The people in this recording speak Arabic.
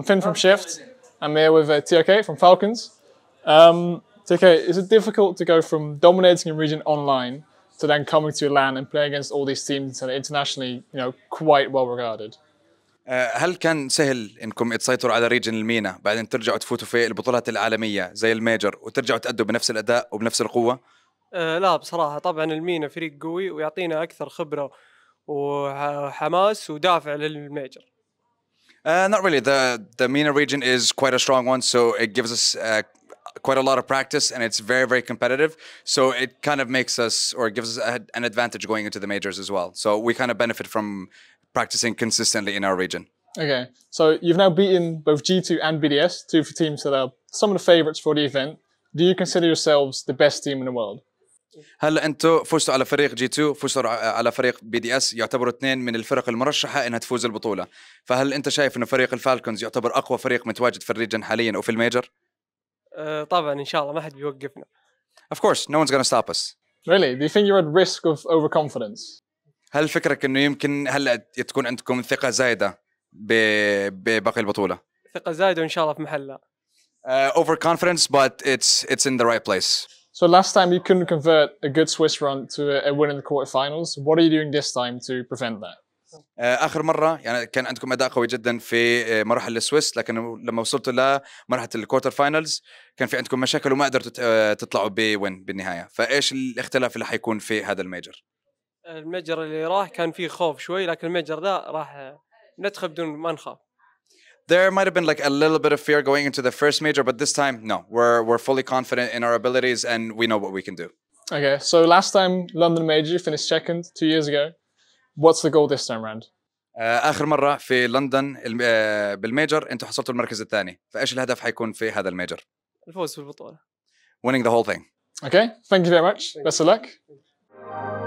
I'm Finn from Shift. I'm here with uh, TK from Falcons. Um, TK, is it difficult to go from dominating a region online to then coming to LAN and playing against all these teams that are internationally, you know, quite well regarded? هل كان سهل انكم تسيطروا على ريجن المينا بعدين ترجعوا تفوتوا في البطولات العالميه زي الميجر وترجعوا تأدوا بنفس الاداء وبنفس القوه؟ أه لا بصراحه طبعا المينا فريق قوي ويعطينا اكثر خبره وحماس ودافع للميجر Uh, not really. The the MENA region is quite a strong one, so it gives us uh, quite a lot of practice, and it's very very competitive. So it kind of makes us or gives us a, an advantage going into the majors as well. So we kind of benefit from practicing consistently in our region. Okay, so you've now beaten both G2 and BDS, two teams that are some of the favourites for the event. Do you consider yourselves the best team in the world? هلا انتم فزتوا على فريق جي 2 فزتوا على فريق بي دي اس يعتبروا اثنين من الفرق المرشحه انها تفوز البطوله فهل انت شايف انه فريق الفالكونز يعتبر اقوى فريق متواجد في الريجن حاليا او في الميجر أه طبعا ان شاء الله ما حد بيوقفنا Of course no one's gonna stop us Really do you think you're at risk of overconfidence هل فكرك انه يمكن هلا تكون عندكم ثقه زايده بباقي البطوله ثقه زايده وان شاء الله في محلها uh, overconfidence but it's it's in the right place So last time you couldn't convert a good Swiss run to a win in the quarterfinals. What are you doing this time to prevent that? آه، اخر مره يعني كان عندكم اداء قوي جدا في آه، مراحل السويس لكن لما وصلتوا لمرحله الكوارتر فاينلز كان في عندكم مشاكل وما قدرتوا آه، تطلعوا بوين بالنهايه فايش الاختلاف اللي حيكون في هذا الميجر الميجر اللي راح كان فيه خوف شوي لكن الميجر ده راح ندخل بدون ما نخاف There might have been like a little bit of fear going into the first major, but this time, no, we're we're fully confident in our abilities and we know what we can do. Okay, so last time London major you finished second two years ago. What's the goal this time round? Uh, اخر مرة في لندن بالميجر انتوا حصلتوا المركز الثاني فايش الهدف حيكون في هذا الميجر الفوز في winning the whole thing okay thank you very much best of luck